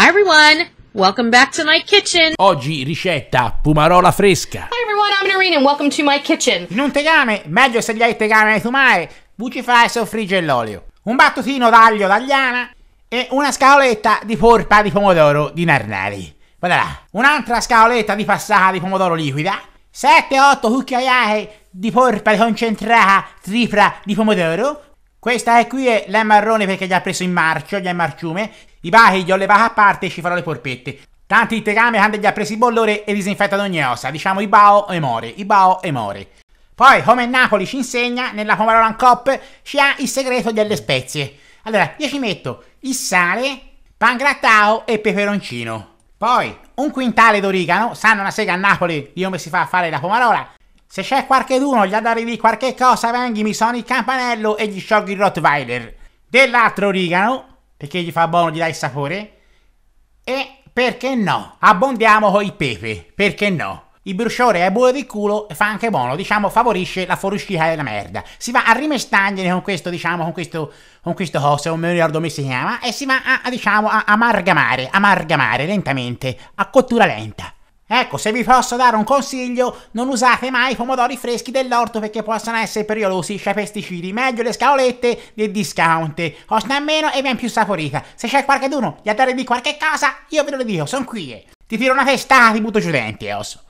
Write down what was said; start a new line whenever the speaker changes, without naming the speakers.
Hi everyone! Welcome back to my kitchen! Oggi ricetta pumarola fresca. Hi everyone, I'm Noreen and welcome to my kitchen. In un tegame, meglio se tagliare il tegame e fumare, bucifare fai soffriggere l'olio. Un battutino d'aglio d'agliana e una scaoletta di porpa di pomodoro di Narnali. Guarda un'altra scaoletta di passata di pomodoro liquida, 7-8 cucchiaiate di porpa concentrata tripla di pomodoro, questa è qui è marrone perché gli ha preso in marcio, gli ha marciume. I bachi gli ho levati a parte e ci farò le polpette. Tanti il tegame quando gli ha preso il bollore e disinfettano ogni ossa. Diciamo Ibao e more, Ibao e more. Poi, come Napoli ci insegna, nella Pomarolan Cop ci ha il segreto delle spezie. Allora, io ci metto il sale, pangrattao e peperoncino. Poi, un quintale d'origano, sanno una sega a Napoli di come si fa a fare la pomarola, se c'è qualcheduno gli ha da di qualche cosa, venghi, mi suoni il campanello e gli sciogli il Rottweiler. Dell'altro origano, perché gli fa buono, gli dà il sapore. E perché no? Abbondiamo con il pepe, perché no? Il bruciore è buono di culo e fa anche buono, diciamo, favorisce la fuoriuscita della merda. Si va a rimestagnere con questo, diciamo, con questo, con questo coso, non mi ricordo come si chiama, e si va a, a diciamo, a amalgamare, amalgamare lentamente, a cottura lenta. Ecco, se vi posso dare un consiglio, non usate mai i pomodori freschi dell'orto perché possono essere pericolosi, c'è cioè pesticidi, meglio le scavolette del discount. Costa meno e viene più saporita. Se c'è qualcuno
di andare di qualche cosa, io ve lo dico, sono qui. Ti tiro una testa, ti butto giù denti, osso.